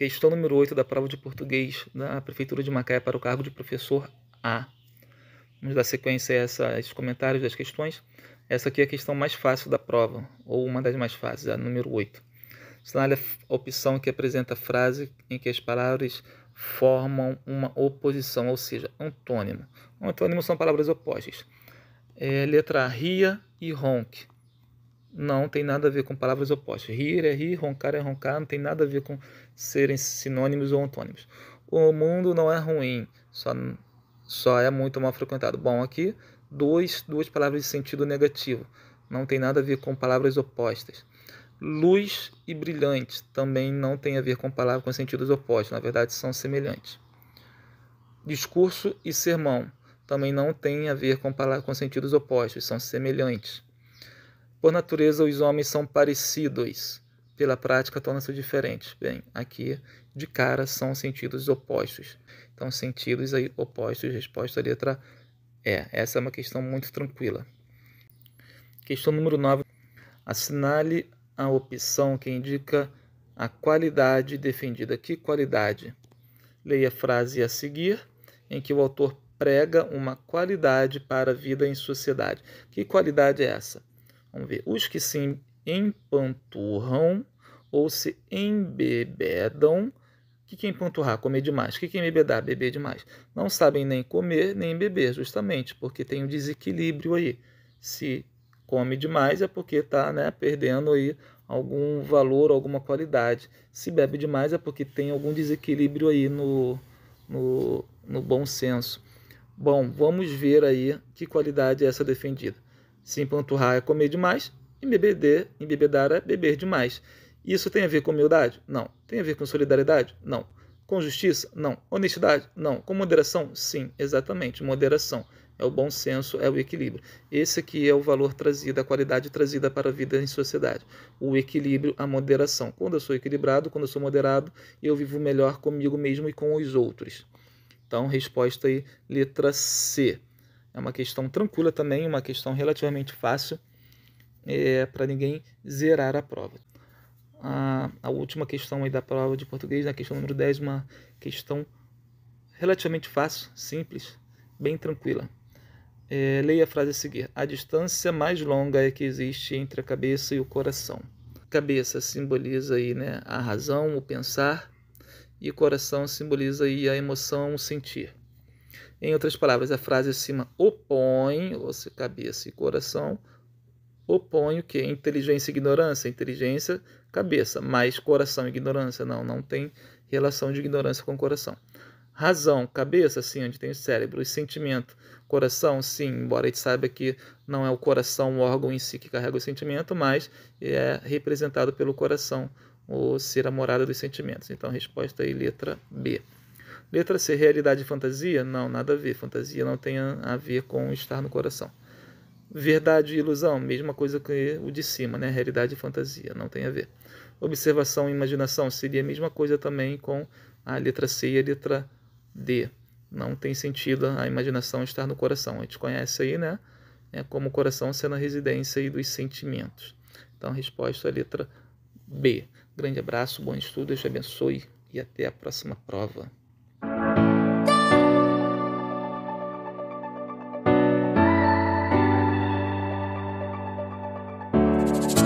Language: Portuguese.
Questão número 8 da prova de português da Prefeitura de Macaé para o cargo de professor A. Vamos dar sequência a, essa, a esses comentários das questões. Essa aqui é a questão mais fácil da prova, ou uma das mais fáceis, a número 8. Sinale a opção que apresenta frase em que as palavras formam uma oposição, ou seja, antônimo. Antônimos são palavras opostas. É, letra A, ria e ronque. Não, tem nada a ver com palavras opostas. Rir é rir, roncar é roncar, não tem nada a ver com serem sinônimos ou antônimos. O mundo não é ruim, só, só é muito mal frequentado. Bom, aqui dois, duas palavras de sentido negativo. Não tem nada a ver com palavras opostas. Luz e brilhante também não tem a ver com palavras com sentidos opostos, na verdade são semelhantes. Discurso e sermão também não tem a ver com palavras com sentidos opostos, são semelhantes. Por natureza, os homens são parecidos. Pela prática, tornam-se diferentes. Bem, aqui, de cara, são sentidos opostos. Então, sentidos aí opostos, resposta letra E. Essa é uma questão muito tranquila. Questão número 9. Assinale a opção que indica a qualidade defendida. Que qualidade? Leia a frase a seguir, em que o autor prega uma qualidade para a vida em sociedade. Que qualidade é essa? Vamos ver. Os que se empanturram ou se embebedam. O que, é empanturrar? Comer demais. O que, que é embebedar? Beber demais. Não sabem nem comer nem beber, justamente, porque tem um desequilíbrio aí. Se come demais é porque está né, perdendo aí algum valor, alguma qualidade. Se bebe demais é porque tem algum desequilíbrio aí no, no, no bom senso. Bom, vamos ver aí que qualidade é essa defendida. Se empanturrar é comer demais, embebeder, embebedar é beber demais. Isso tem a ver com humildade? Não. Tem a ver com solidariedade? Não. Com justiça? Não. Honestidade? Não. Com moderação? Sim, exatamente. Moderação. É o bom senso, é o equilíbrio. Esse aqui é o valor trazido, a qualidade trazida para a vida em sociedade. O equilíbrio, a moderação. Quando eu sou equilibrado, quando eu sou moderado, eu vivo melhor comigo mesmo e com os outros. Então, resposta aí, letra C. É uma questão tranquila também, uma questão relativamente fácil é, para ninguém zerar a prova. A, a, última questão aí da prova de português, na questão número 10, uma questão relativamente fácil, simples, bem tranquila. É, leia a frase a seguir. A distância mais longa é que existe entre a cabeça e o coração. Cabeça simboliza aí, né, a razão, o pensar, e o coração simboliza aí a emoção, o sentir. Em outras palavras, a frase acima opõe, ou seja, cabeça e coração, opõe o que? Inteligência e ignorância. Inteligência, cabeça, mais coração e ignorância. Não, não tem relação de ignorância com coração. Razão, cabeça, sim, onde tem o cérebro. E sentimento, coração, sim, embora a gente saiba que não é o coração o órgão em si que carrega o sentimento, mas é representado pelo coração, ou ser a morada dos sentimentos. Então, resposta aí, letra B. Letra C, realidade e fantasia? Não, nada a ver. Fantasia não tem a ver com estar no coração. Verdade e ilusão, mesma coisa que o de cima, né? Realidade e fantasia, não tem a ver. Observação e imaginação seria a mesma coisa também com a letra C e a letra D. Não tem sentido a imaginação estar no coração. A gente conhece aí, né? É como o coração sendo a residência dos sentimentos. Então, a resposta é a letra B. Grande abraço, bom estudo, Deus te abençoe e até a próxima prova. Bye.